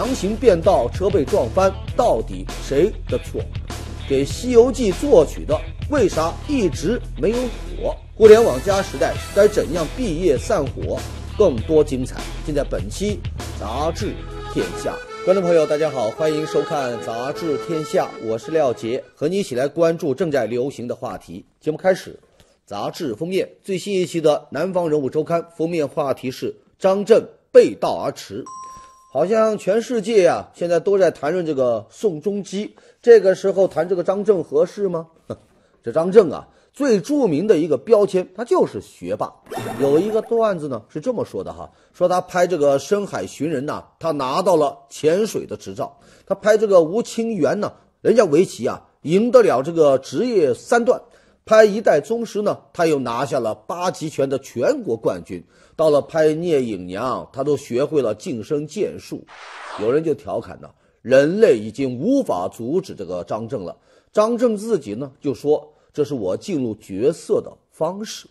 强行变道，车被撞翻，到底谁的错？给《西游记》作曲的为啥一直没有火？互联网加时代该怎样毕业散伙？更多精彩，尽在本期《杂志天下》。观众朋友，大家好，欢迎收看《杂志天下》，我是廖杰，和你一起来关注正在流行的话题。节目开始。杂志封面最新一期的《南方人物周刊》封面话题是张震背道而驰。好像全世界呀，现在都在谈论这个宋仲基。这个时候谈这个张正合适吗？这张正啊，最著名的一个标签，他就是学霸。有一个段子呢是这么说的哈，说他拍这个《深海寻人》呐，他拿到了潜水的执照；他拍这个《吴清源》呢，人家围棋啊，赢得了这个职业三段。拍一代宗师呢，他又拿下了八极拳的全国冠军。到了拍《聂隐娘》，他都学会了近身剑术。有人就调侃呢，人类已经无法阻止这个张正了。张正自己呢就说：“这是我进入角色的方式。”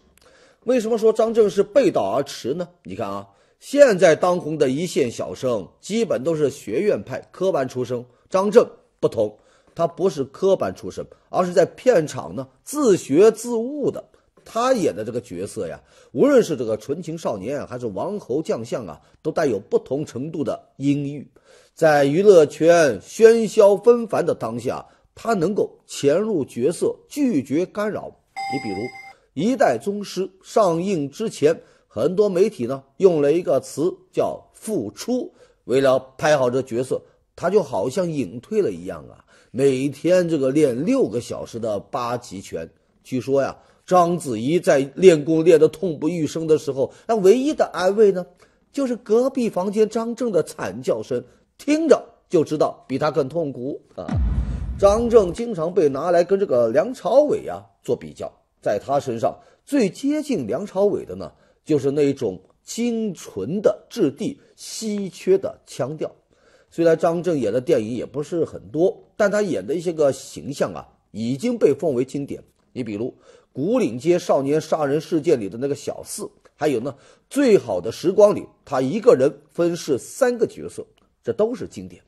为什么说张正是背道而驰呢？你看啊，现在当红的一线小生基本都是学院派、科班出身，张正不同。他不是科班出身，而是在片场呢自学自悟的。他演的这个角色呀，无论是这个纯情少年，还是王侯将相啊，都带有不同程度的阴郁。在娱乐圈喧嚣纷繁的当下，他能够潜入角色，拒绝干扰。你比如，《一代宗师》上映之前，很多媒体呢用了一个词叫“复出”。为了拍好这角色，他就好像隐退了一样啊。每天这个练六个小时的八极拳，据说呀，章子怡在练功练得痛不欲生的时候，那唯一的安慰呢，就是隔壁房间张正的惨叫声，听着就知道比他更痛苦啊。张正经常被拿来跟这个梁朝伟呀做比较，在他身上最接近梁朝伟的呢，就是那种清纯的质地、稀缺的腔调。虽然张震演的电影也不是很多，但他演的一些个形象啊，已经被奉为经典。你比如《古岭街少年杀人事件》里的那个小四，还有呢，《最好的时光》里他一个人分饰三个角色，这都是经典。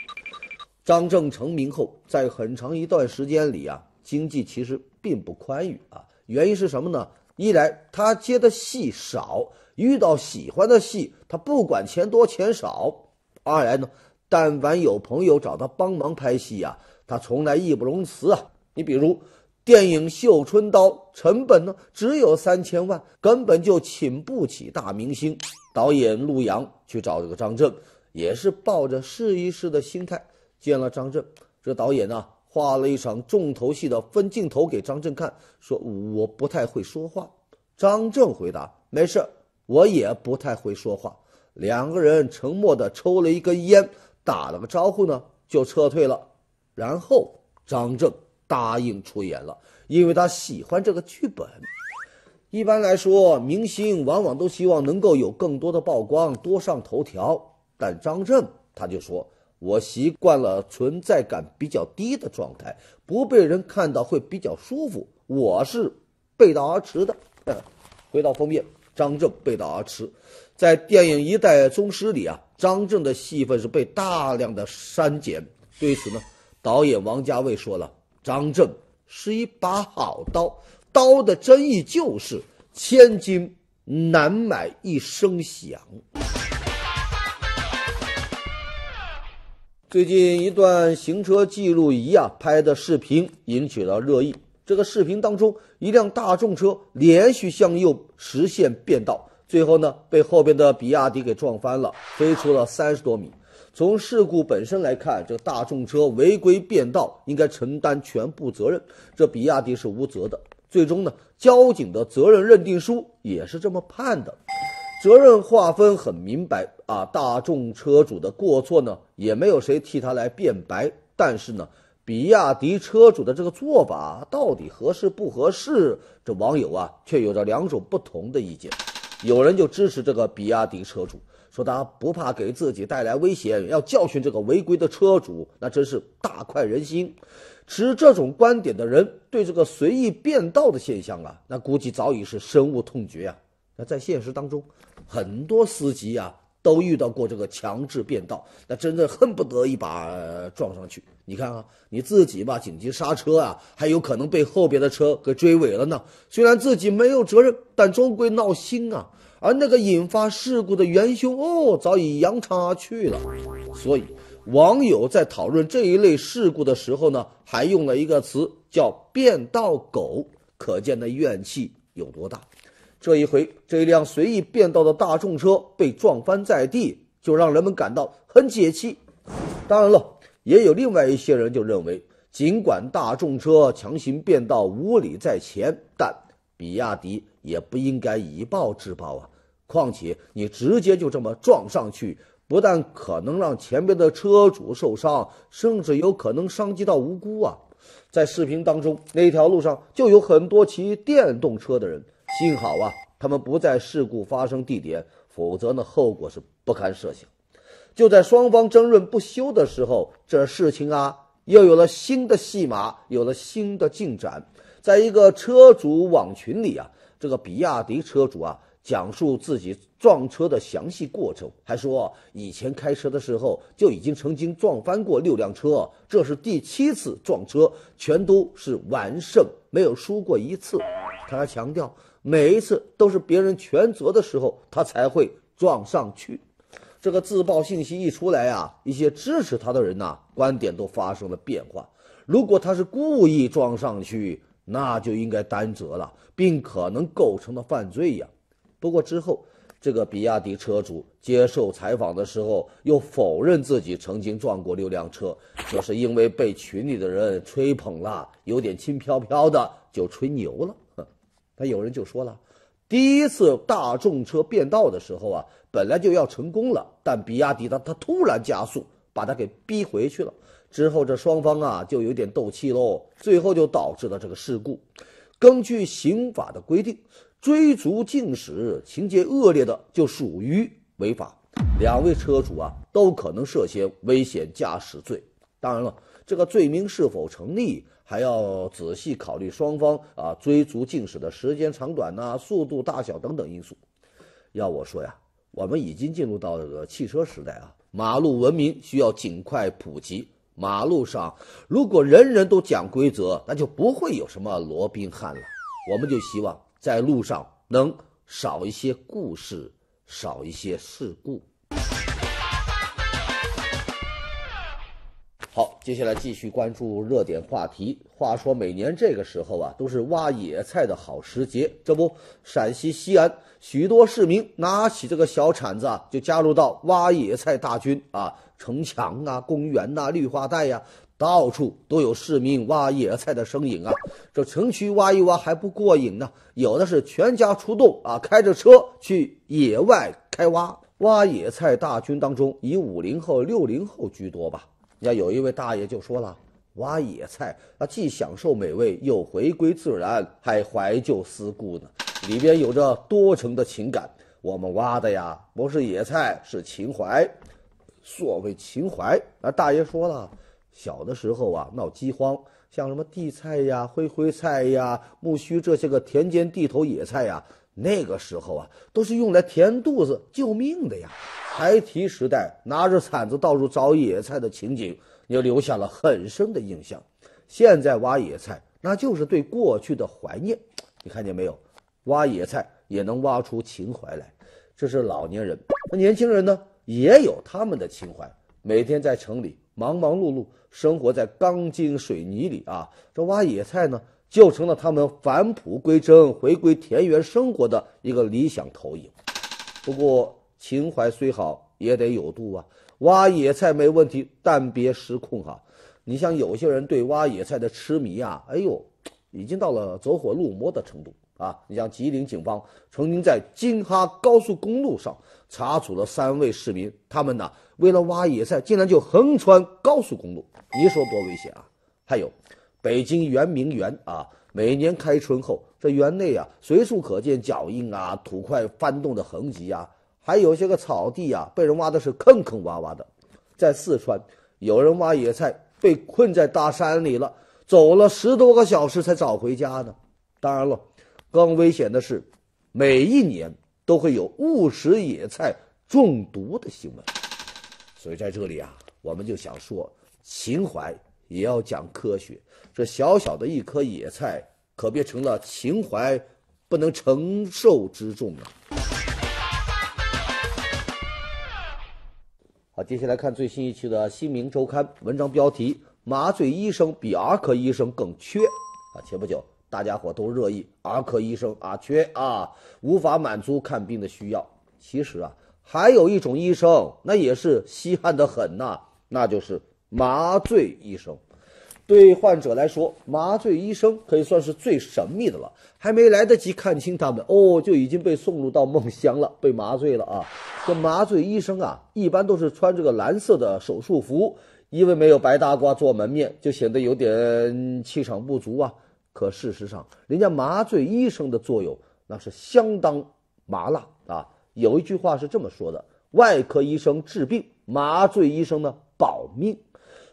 张震成名后，在很长一段时间里啊，经济其实并不宽裕啊。原因是什么呢？一来他接的戏少，遇到喜欢的戏，他不管钱多钱少；二来呢。但凡有朋友找他帮忙拍戏呀，他从来义不容辞啊。你比如电影《绣春刀》，成本呢只有三千万，根本就请不起大明星。导演陆阳去找这个张震，也是抱着试一试的心态见了张震。这导演呢，画了一场重头戏的分镜头给张震看，说我不太会说话。张震回答：“没事，我也不太会说话。”两个人沉默地抽了一根烟。打了个招呼呢，就撤退了。然后张正答应出演了，因为他喜欢这个剧本。一般来说明星往往都希望能够有更多的曝光，多上头条。但张震他就说：“我习惯了存在感比较低的状态，不被人看到会比较舒服。”我是背道而驰的。回到封面，张震背道而驰，在电影《一代宗师》里啊。张震的戏份是被大量的删减，对此呢，导演王家卫说了：“张震是一把好刀，刀的真意就是千金难买一声响。”最近一段行车记录仪啊拍的视频引起了热议，这个视频当中，一辆大众车连续向右实现变道。最后呢，被后边的比亚迪给撞翻了，飞出了三十多米。从事故本身来看，这大众车违规变道，应该承担全部责任，这比亚迪是无责的。最终呢，交警的责任认定书也是这么判的，责任划分很明白啊。大众车主的过错呢，也没有谁替他来辩白。但是呢，比亚迪车主的这个做法到底合适不合适？这网友啊，却有着两种不同的意见。有人就支持这个比亚迪车主，说他不怕给自己带来危险，要教训这个违规的车主，那真是大快人心。持这种观点的人对这个随意变道的现象啊，那估计早已是深恶痛绝啊。那在现实当中，很多司机啊，都遇到过这个强制变道，那真的恨不得一把撞上去。你看啊，你自己吧，紧急刹车啊，还有可能被后边的车给追尾了呢。虽然自己没有责任，但终归闹心啊。而那个引发事故的元凶哦，早已扬长而去了。所以，网友在讨论这一类事故的时候呢，还用了一个词叫“变道狗”，可见那怨气有多大。这一回，这一辆随意变道的大众车被撞翻在地，就让人们感到很解气。当然了，也有另外一些人就认为，尽管大众车强行变道无理在前，但比亚迪也不应该以暴制暴啊。况且，你直接就这么撞上去，不但可能让前边的车主受伤，甚至有可能伤及到无辜啊。在视频当中，那条路上就有很多骑电动车的人。幸好啊，他们不在事故发生地点，否则呢，后果是不堪设想。就在双方争论不休的时候，这事情啊，又有了新的戏码，有了新的进展。在一个车主网群里啊，这个比亚迪车主啊，讲述自己撞车的详细过程，还说以前开车的时候就已经曾经撞翻过六辆车，这是第七次撞车，全都是完胜，没有输过一次。他还强调。每一次都是别人全责的时候，他才会撞上去。这个自曝信息一出来呀，一些支持他的人呐，观点都发生了变化。如果他是故意撞上去，那就应该担责了，并可能构成了犯罪呀。不过之后，这个比亚迪车主接受采访的时候，又否认自己曾经撞过六辆车，说是因为被群里的人吹捧了，有点轻飘飘的，就吹牛了。那有人就说了，第一次大众车变道的时候啊，本来就要成功了，但比亚迪的它突然加速，把它给逼回去了。之后这双方啊就有点斗气喽，最后就导致了这个事故。根据刑法的规定，追逐竞驶情节恶劣的就属于违法，两位车主啊都可能涉嫌危险驾驶罪。当然了，这个罪名是否成立？还要仔细考虑双方啊追逐竞驶的时间长短呐、速度大小等等因素。要我说呀，我们已经进入到了汽车时代啊，马路文明需要尽快普及。马路上如果人人都讲规则，那就不会有什么罗宾汉了。我们就希望在路上能少一些故事，少一些事故。好，接下来继续关注热点话题。话说每年这个时候啊，都是挖野菜的好时节。这不，陕西西安许多市民拿起这个小铲子啊，就加入到挖野菜大军啊。城墙啊、公园呐、绿化带呀，到处都有市民挖野菜的身影啊。这城区挖一挖还不过瘾呢，有的是全家出动啊，开着车去野外开挖。挖野菜大军当中，以五零后、六零后居多吧。要有一位大爷就说了，挖野菜啊，既享受美味，又回归自然，还怀旧思故呢。里边有着多层的情感。我们挖的呀，不是野菜，是情怀。所谓情怀，那大爷说了，小的时候啊，闹饥荒，像什么地菜呀、灰灰菜呀、苜蓿这些个田间地头野菜呀。那个时候啊，都是用来填肚子、救命的呀。孩提时代拿着铲子到处找野菜的情景，也留下了很深的印象。现在挖野菜，那就是对过去的怀念。你看见没有？挖野菜也能挖出情怀来。这是老年人，那年轻人呢，也有他们的情怀。每天在城里忙忙碌碌，生活在钢筋水泥里啊，这挖野菜呢。就成了他们返璞归真、回归田园生活的一个理想投影。不过情怀虽好，也得有度啊！挖野菜没问题，但别失控哈。你像有些人对挖野菜的痴迷啊，哎呦，已经到了走火入魔的程度啊！你像吉林警方曾经在京哈高速公路上查处了三位市民，他们呢为了挖野菜，竟然就横穿高速公路，你说多危险啊！还有。北京圆明园啊，每年开春后，这园内啊随处可见脚印啊、土块翻动的痕迹啊，还有些个草地啊，被人挖的是坑坑洼洼的。在四川，有人挖野菜，被困在大山里了，走了十多个小时才找回家的。当然了，更危险的是，每一年都会有误食野菜中毒的新闻。所以在这里啊，我们就想说，秦淮。也要讲科学，这小小的一颗野菜，可别成了情怀不能承受之重啊！好，接下来看最新一期的《新民周刊》，文章标题：麻醉医生比儿科医生更缺。啊，前不久大家伙都热议儿科医生啊缺啊，无法满足看病的需要。其实啊，还有一种医生，那也是稀罕的很呐，那就是。麻醉医生，对患者来说，麻醉医生可以算是最神秘的了。还没来得及看清他们哦，就已经被送入到梦乡了，被麻醉了啊。这麻醉医生啊，一般都是穿这个蓝色的手术服，因为没有白大褂做门面，就显得有点气场不足啊。可事实上，人家麻醉医生的作用那是相当麻辣啊。有一句话是这么说的：外科医生治病，麻醉医生呢保命。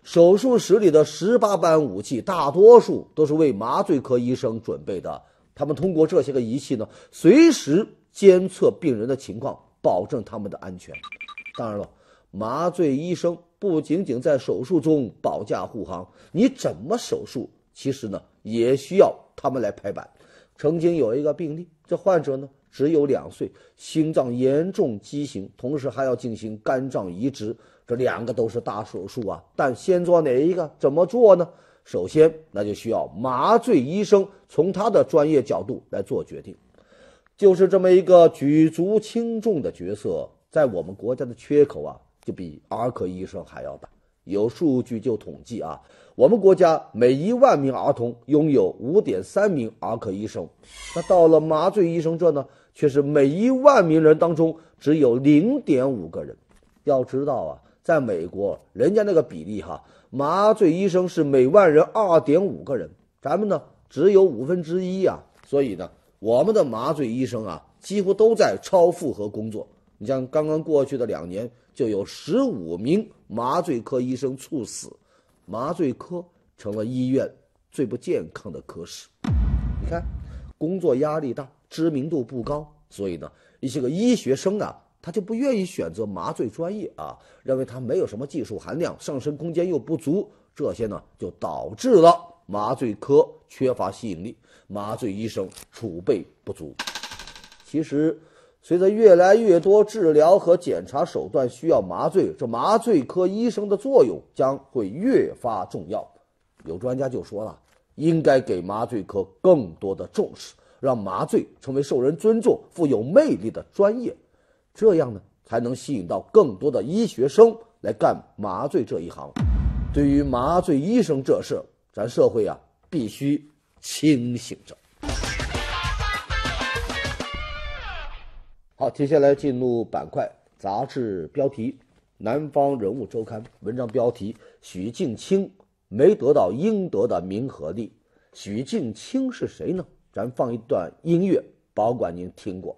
手术室里的十八般武器，大多数都是为麻醉科医生准备的。他们通过这些个仪器呢，随时监测病人的情况，保证他们的安全。当然了，麻醉医生不仅仅在手术中保驾护航，你怎么手术，其实呢，也需要他们来拍板。曾经有一个病例，这患者呢只有两岁，心脏严重畸形，同时还要进行肝脏移植。这两个都是大手术啊，但先做哪一个？怎么做呢？首先，那就需要麻醉医生从他的专业角度来做决定，就是这么一个举足轻重的角色，在我们国家的缺口啊，就比儿科医生还要大。有数据就统计啊，我们国家每一万名儿童拥有五点三名儿科医生，那到了麻醉医生这呢，却是每一万名人当中只有零点五个人。要知道啊。在美国，人家那个比例哈，麻醉医生是每万人二点五个人，咱们呢只有五分之一啊，所以呢，我们的麻醉医生啊，几乎都在超负荷工作。你像刚刚过去的两年，就有十五名麻醉科医生猝死，麻醉科成了医院最不健康的科室。你看，工作压力大，知名度不高，所以呢，一些个医学生啊。他就不愿意选择麻醉专业啊，认为它没有什么技术含量，上升空间又不足，这些呢就导致了麻醉科缺乏吸引力，麻醉医生储备不足。其实，随着越来越多治疗和检查手段需要麻醉，这麻醉科医生的作用将会越发重要。有专家就说了，应该给麻醉科更多的重视，让麻醉成为受人尊重、富有魅力的专业。这样呢，才能吸引到更多的医学生来干麻醉这一行。对于麻醉医生这事，咱社会啊必须清醒着。好，接下来进入板块，杂志标题《南方人物周刊》文章标题：许镜清没得到应得的名和利。许镜清是谁呢？咱放一段音乐，保管您听过。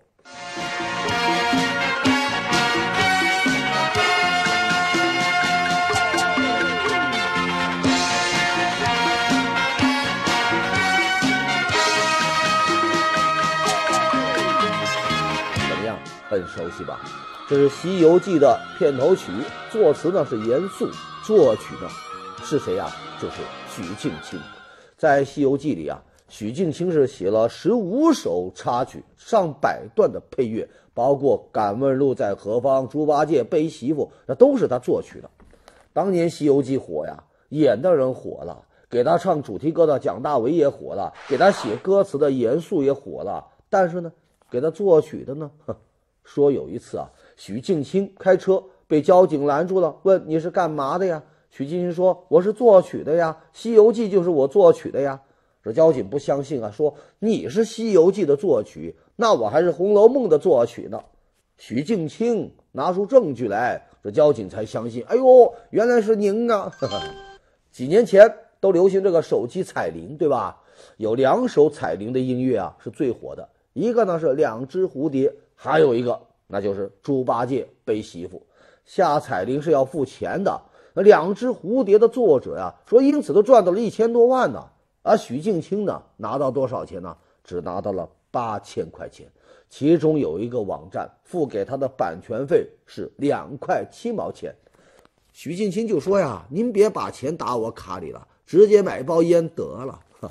很熟悉吧？这是《西游记》的片头曲，作词呢是阎肃，作曲呢是谁呀？就是许镜清。在《西游记》里啊，许镜清是写了十五首插曲、上百段的配乐，包括《敢问路在何方》、《猪八戒背媳妇》，那都是他作曲的。当年《西游记》火呀，演的人火了，给他唱主题歌的蒋大为也火了，给他写歌词的阎肃也火了，但是呢，给他作曲的呢？说有一次啊，许镜清开车被交警拦住了，问你是干嘛的呀？许镜清说我是作曲的呀，《西游记》就是我作曲的呀。这交警不相信啊，说你是《西游记》的作曲，那我还是《红楼梦》的作曲呢。许镜清拿出证据来，这交警才相信。哎呦，原来是您啊！几年前都流行这个手机彩铃，对吧？有两首彩铃的音乐啊是最火的，一个呢是《两只蝴蝶》。还有一个，那就是猪八戒背媳妇。下彩铃是要付钱的。那两只蝴蝶的作者呀，说因此都赚到了一千多万呢。而许镜清呢，拿到多少钱呢？只拿到了八千块钱。其中有一个网站付给他的版权费是两块七毛钱。许镜清就说呀：“您别把钱打我卡里了，直接买包烟得了。”哈。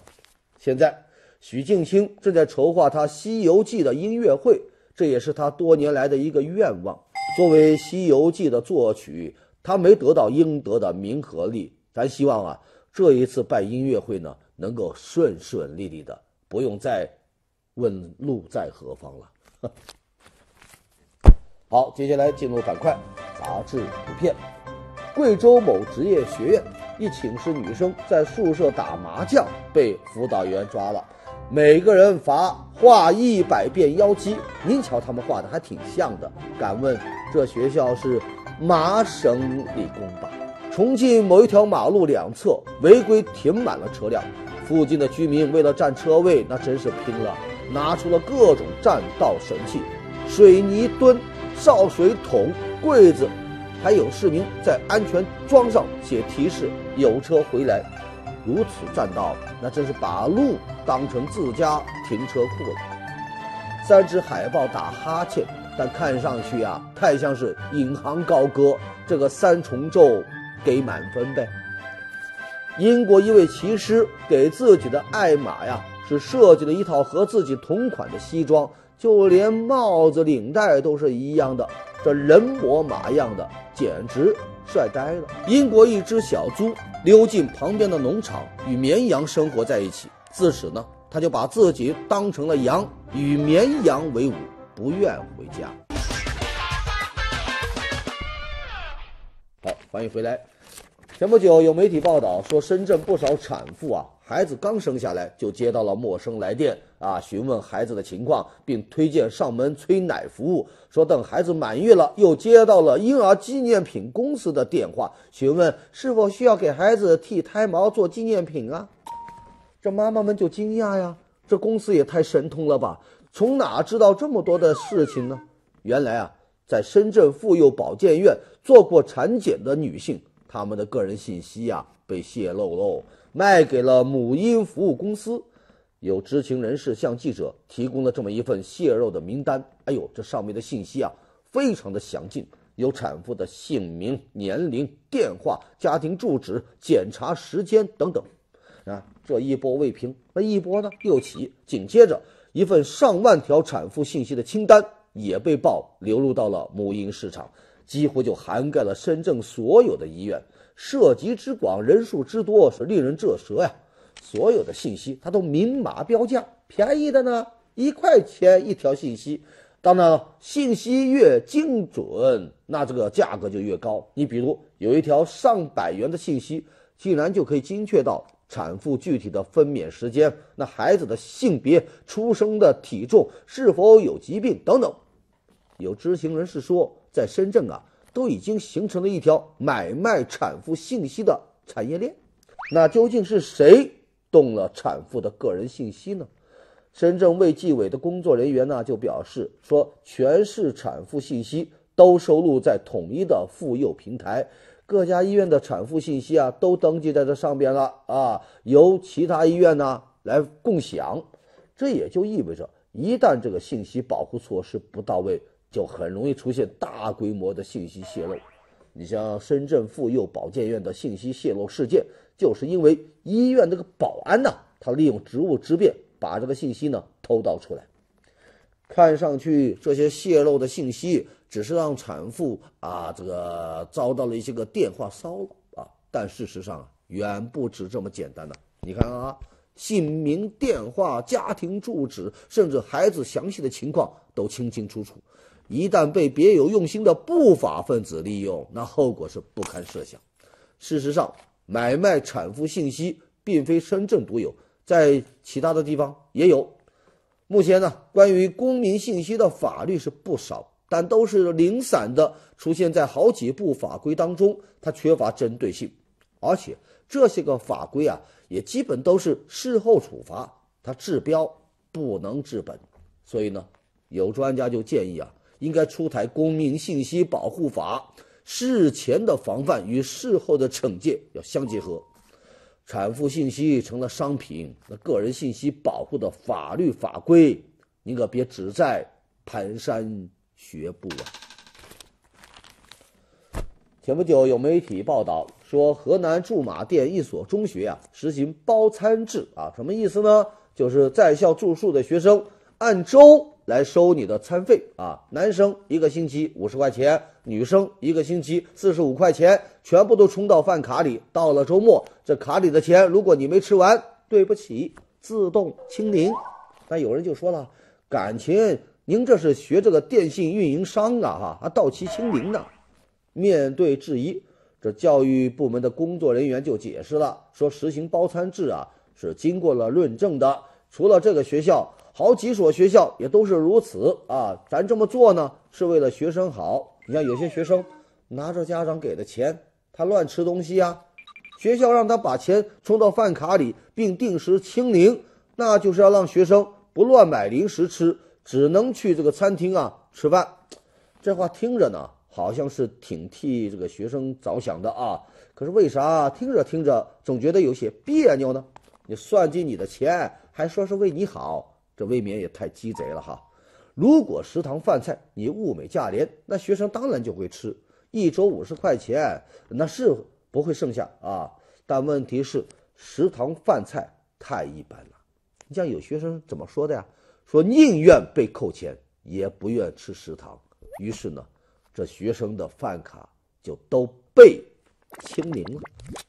现在，许镜清正在筹划他《西游记》的音乐会。这也是他多年来的一个愿望。作为《西游记》的作曲，他没得到应得的名和利。咱希望啊，这一次办音乐会呢，能够顺顺利利的，不用再问路在何方了。好，接下来进入板块：杂志图片。贵州某职业学院一寝室女生在宿舍打麻将，被辅导员抓了。每个人罚画一百遍妖姬，您瞧他们画的还挺像的。敢问这学校是麻省理工吧？重庆某一条马路两侧违规停满了车辆，附近的居民为了占车位，那真是拼了，拿出了各种占道神器：水泥墩、潲水桶、柜子，还有市民在安全桩上写提示：“有车回来。”如此占道，那真是把路当成自家停车库了。三只海豹打哈欠，但看上去啊，太像是引吭高歌。这个三重奏给满分呗。英国一位骑师给自己的爱马呀，是设计了一套和自己同款的西装，就连帽子、领带都是一样的，这人模马样的，简直。帅呆了！英国一只小猪溜进旁边的农场，与绵羊生活在一起。自此呢，他就把自己当成了羊，与绵羊为伍，不愿回家。好，欢迎回来。前不久，有媒体报道说，深圳不少产妇啊，孩子刚生下来就接到了陌生来电啊，询问孩子的情况，并推荐上门催奶服务。说等孩子满月了，又接到了婴儿纪念品公司的电话，询问是否需要给孩子剃胎毛做纪念品啊。这妈妈们就惊讶呀，这公司也太神通了吧，从哪知道这么多的事情呢？原来啊，在深圳妇幼保健院做过产检的女性。他们的个人信息呀被泄露喽，卖给了母婴服务公司。有知情人士向记者提供了这么一份泄露的名单。哎呦，这上面的信息啊，非常的详尽，有产妇的姓名、年龄、电话、家庭住址、检查时间等等。啊，这一波未平，那一波呢又起。紧接着，一份上万条产妇信息的清单也被曝流入到了母婴市场。几乎就涵盖了深圳所有的医院，涉及之广，人数之多，是令人咋舌呀！所有的信息他都明码标价，便宜的呢一块钱一条信息，当然了，信息越精准，那这个价格就越高。你比如有一条上百元的信息，竟然就可以精确到产妇具体的分娩时间、那孩子的性别、出生的体重、是否有疾病等等。有知情人士说。在深圳啊，都已经形成了一条买卖产妇信息的产业链。那究竟是谁动了产妇的个人信息呢？深圳卫计委的工作人员呢就表示说，全市产妇信息都收录在统一的妇幼平台，各家医院的产妇信息啊都登记在这上边了啊，由其他医院呢来共享。这也就意味着，一旦这个信息保护措施不到位，就很容易出现大规模的信息泄露。你像深圳妇幼保健院的信息泄露事件，就是因为医院那个保安呐，他利用职务之便，把这个信息呢偷盗出来。看上去这些泄露的信息只是让产妇啊这个遭到了一些个电话骚扰啊，但事实上远不止这么简单了。你看啊，姓名、电话、家庭住址，甚至孩子详细的情况都清清楚楚。一旦被别有用心的不法分子利用，那后果是不堪设想。事实上，买卖产妇信息并非深圳独有，在其他的地方也有。目前呢，关于公民信息的法律是不少，但都是零散的，出现在好几部法规当中，它缺乏针对性。而且这些个法规啊，也基本都是事后处罚，它治标不能治本。所以呢，有专家就建议啊。应该出台公民信息保护法，事前的防范与事后的惩戒要相结合。产妇信息成了商品，那个人信息保护的法律法规，你可别只在蹒跚学步啊！前不久有媒体报道说，河南驻马店一所中学啊，实行包餐制啊，什么意思呢？就是在校住宿的学生按周。来收你的餐费啊！男生一个星期五十块钱，女生一个星期四十五块钱，全部都充到饭卡里。到了周末，这卡里的钱如果你没吃完，对不起，自动清零。那有人就说了，感情您这是学这个电信运营商啊？哈啊，到期清零呢。面对质疑，这教育部门的工作人员就解释了，说实行包餐制啊是经过了论证的，除了这个学校。好几所学校也都是如此啊！咱这么做呢，是为了学生好。你像有些学生拿着家长给的钱，他乱吃东西呀。学校让他把钱充到饭卡里，并定时清零，那就是要让学生不乱买零食吃，只能去这个餐厅啊吃饭。这话听着呢，好像是挺替这个学生着想的啊。可是为啥听着听着总觉得有些别扭呢？你算计你的钱，还说是为你好。这未免也太鸡贼了哈！如果食堂饭菜你物美价廉，那学生当然就会吃。一周五十块钱，那是不会剩下啊。但问题是食堂饭菜太一般了。你像有学生怎么说的呀？说宁愿被扣钱，也不愿吃食堂。于是呢，这学生的饭卡就都被清零了。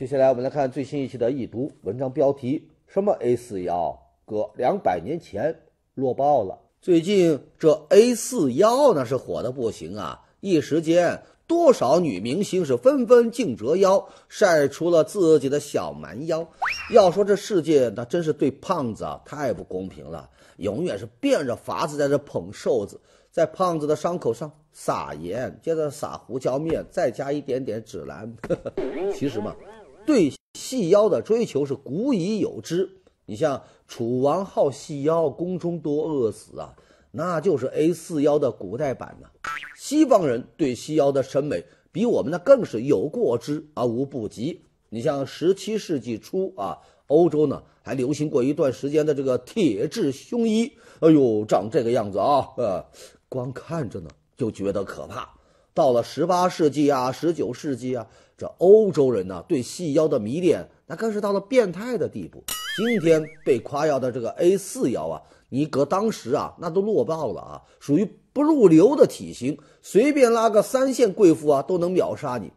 接下来我们来看最新一期的易读文章标题，什么 A 四腰哥两百年前落爆了。最近这 A 四腰那是火的不行啊，一时间多少女明星是纷纷竞折腰，晒出了自己的小蛮腰。要说这世界，那真是对胖子啊太不公平了，永远是变着法子在这捧瘦子，在胖子的伤口上撒盐，接着撒胡椒面，再加一点点紫兰。其实嘛。对细腰的追求是古已有之，你像楚王好细腰，宫中多饿死啊，那就是 A4 腰的古代版呢。西方人对细腰的审美比我们呢更是有过之而无不及。你像十七世纪初啊，欧洲呢还流行过一段时间的这个铁质胸衣，哎呦，长这个样子啊，呃，光看着呢就觉得可怕。到了十八世纪啊，十九世纪啊，这欧洲人呢对细腰的迷恋，那更是到了变态的地步。今天被夸耀的这个 A 四腰啊，你搁当时啊，那都落爆了啊，属于不入流的体型，随便拉个三线贵妇啊，都能秒杀你。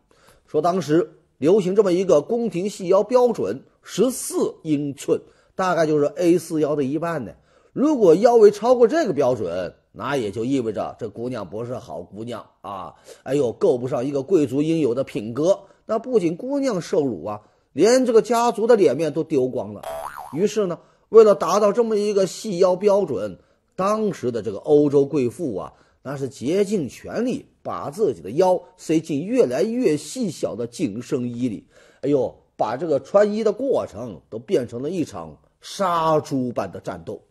说当时流行这么一个宫廷细腰标准，十四英寸，大概就是 A 四腰的一半呢。如果腰围超过这个标准，那也就意味着这姑娘不是好姑娘啊！哎呦，够不上一个贵族应有的品格。那不仅姑娘受辱啊，连这个家族的脸面都丢光了。于是呢，为了达到这么一个细腰标准，当时的这个欧洲贵妇啊，那是竭尽全力把自己的腰塞进越来越细小的紧身衣里。哎呦，把这个穿衣的过程都变成了一场杀猪般的战斗。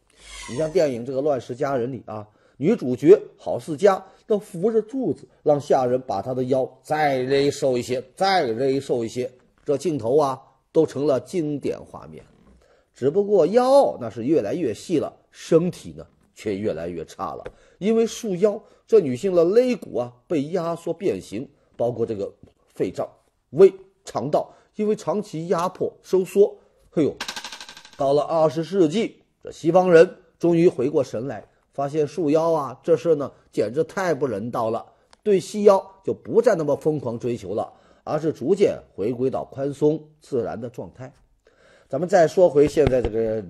你像电影《这个乱世佳人》里啊。女主角郝四佳，那扶着柱子，让下人把她的腰再勒瘦一些，再勒瘦一些。这镜头啊，都成了经典画面。只不过腰那是越来越细了，身体呢却越来越差了。因为束腰，这女性的肋骨啊被压缩变形，包括这个肺脏、胃、肠道，因为长期压迫收缩。嘿呦，到了二十世纪，这西方人终于回过神来。发现束腰啊，这事呢简直太不人道了。对细腰就不再那么疯狂追求了，而是逐渐回归到宽松自然的状态。咱们再说回现在这个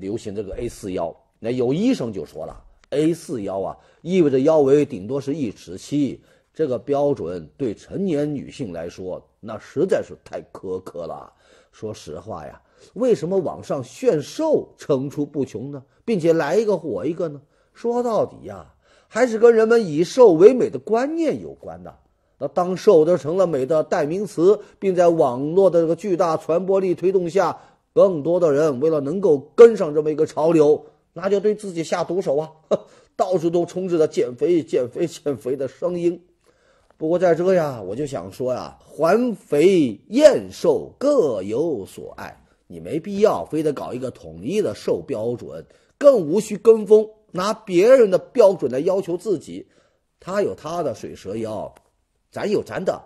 流行这个 A 四腰，那有医生就说了，A 四腰啊意味着腰围顶多是一尺七，这个标准对成年女性来说那实在是太苛刻了。说实话呀，为什么网上炫瘦层出不穷呢，并且来一个火一个呢？说到底呀，还是跟人们以瘦为美的观念有关的。那当瘦都成了美的代名词，并在网络的这个巨大传播力推动下，更多的人为了能够跟上这么一个潮流，那就对自己下毒手啊！到处都充斥着减肥、减肥、减肥的声音。不过，在这呀，我就想说呀，环肥燕瘦各有所爱，你没必要非得搞一个统一的瘦标准，更无需跟风。拿别人的标准来要求自己，他有他的水蛇腰，咱有咱的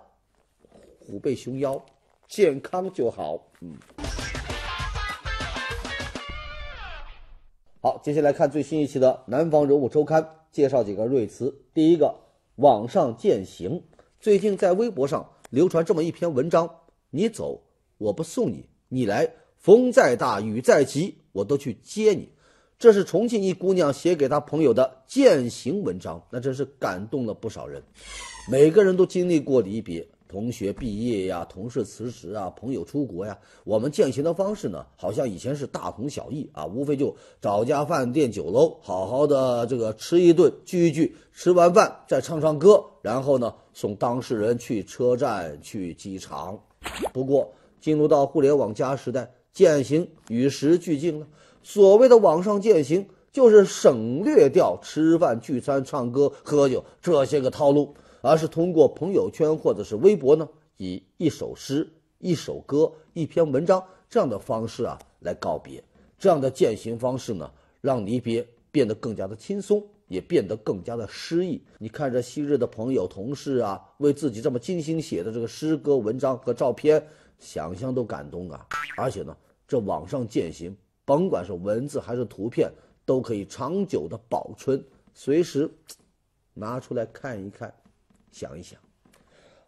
虎背熊腰，健康就好。嗯，好，接下来看最新一期的《南方人物周刊》，介绍几个瑞词。第一个，网上践行。最近在微博上流传这么一篇文章：“你走，我不送你；你来，风再大，雨再急，我都去接你。”这是重庆一姑娘写给她朋友的践行文章，那真是感动了不少人。每个人都经历过离别，同学毕业呀，同事辞职啊，朋友出国呀。我们践行的方式呢，好像以前是大同小异啊，无非就找家饭店酒楼，好好的这个吃一顿，聚一聚，吃完饭再唱唱歌，然后呢送当事人去车站去机场。不过，进入到互联网加时代，践行与时俱进了。所谓的网上践行，就是省略掉吃饭、聚餐、唱歌、喝酒这些个套路，而是通过朋友圈或者是微博呢，以一首诗、一首歌、一篇文章这样的方式啊，来告别。这样的践行方式呢，让离别变得更加的轻松，也变得更加的诗意。你看着昔日的朋友、同事啊，为自己这么精心写的这个诗歌、文章和照片，想想都感动啊。而且呢，这网上践行。甭管是文字还是图片，都可以长久的保存，随时拿出来看一看，想一想。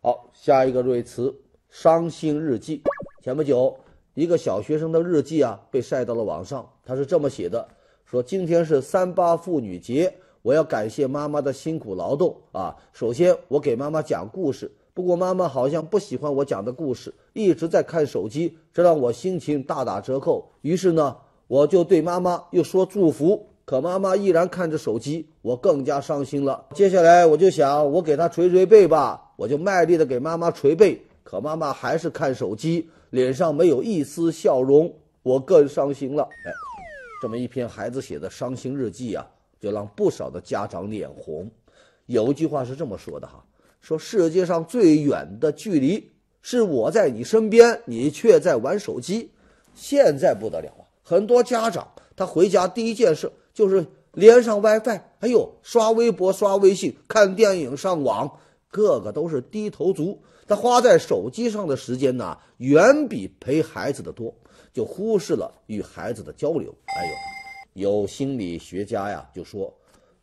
好，下一个瑞词《伤心日记》。前不久，一个小学生的日记啊被晒到了网上。他是这么写的：说今天是三八妇女节，我要感谢妈妈的辛苦劳动啊。首先，我给妈妈讲故事，不过妈妈好像不喜欢我讲的故事，一直在看手机，这让我心情大打折扣。于是呢。我就对妈妈又说祝福，可妈妈依然看着手机，我更加伤心了。接下来我就想，我给她捶捶背吧，我就卖力的给妈妈捶背，可妈妈还是看手机，脸上没有一丝笑容，我更伤心了。哎，这么一篇孩子写的伤心日记啊，就让不少的家长脸红。有一句话是这么说的哈，说世界上最远的距离是我在你身边，你却在玩手机。现在不得了啊！很多家长，他回家第一件事就是连上 WiFi。哎呦，刷微博、刷微信、看电影、上网，个个都是低头族。他花在手机上的时间呢，远比陪孩子的多，就忽视了与孩子的交流。哎呦，有心理学家呀就说，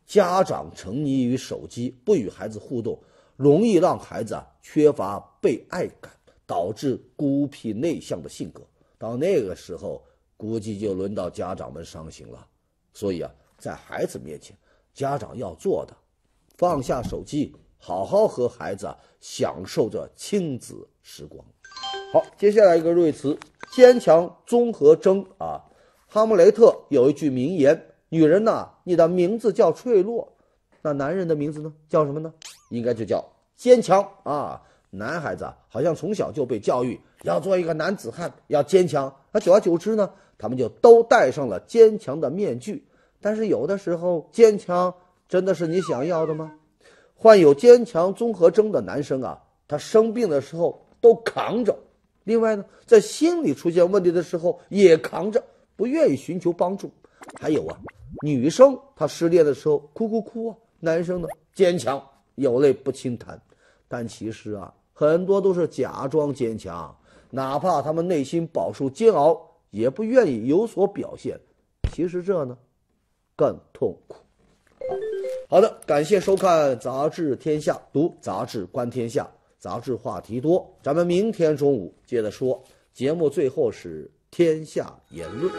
家长沉溺于手机，不与孩子互动，容易让孩子缺乏被爱感，导致孤僻内向的性格。到那个时候。估计就轮到家长们伤心了，所以啊，在孩子面前，家长要做的，放下手机，好好和孩子享受着亲子时光。好，接下来一个睿词，坚强综合征啊。哈姆雷特有一句名言：“女人呐，你的名字叫脆弱，那男人的名字呢，叫什么呢？应该就叫坚强啊。男孩子好像从小就被教育要做一个男子汉，要坚强。那久而久之呢？”他们就都戴上了坚强的面具，但是有的时候，坚强真的是你想要的吗？患有坚强综合征的男生啊，他生病的时候都扛着；另外呢，在心理出现问题的时候也扛着，不愿意寻求帮助。还有啊，女生她失恋的时候哭哭哭啊，男生呢，坚强有泪不轻弹。但其实啊，很多都是假装坚强，哪怕他们内心饱受煎熬。也不愿意有所表现，其实这呢，更痛苦。好的，感谢收看《杂志天下》，读杂志观天下，杂志话题多，咱们明天中午接着说。节目最后是《天下言论》。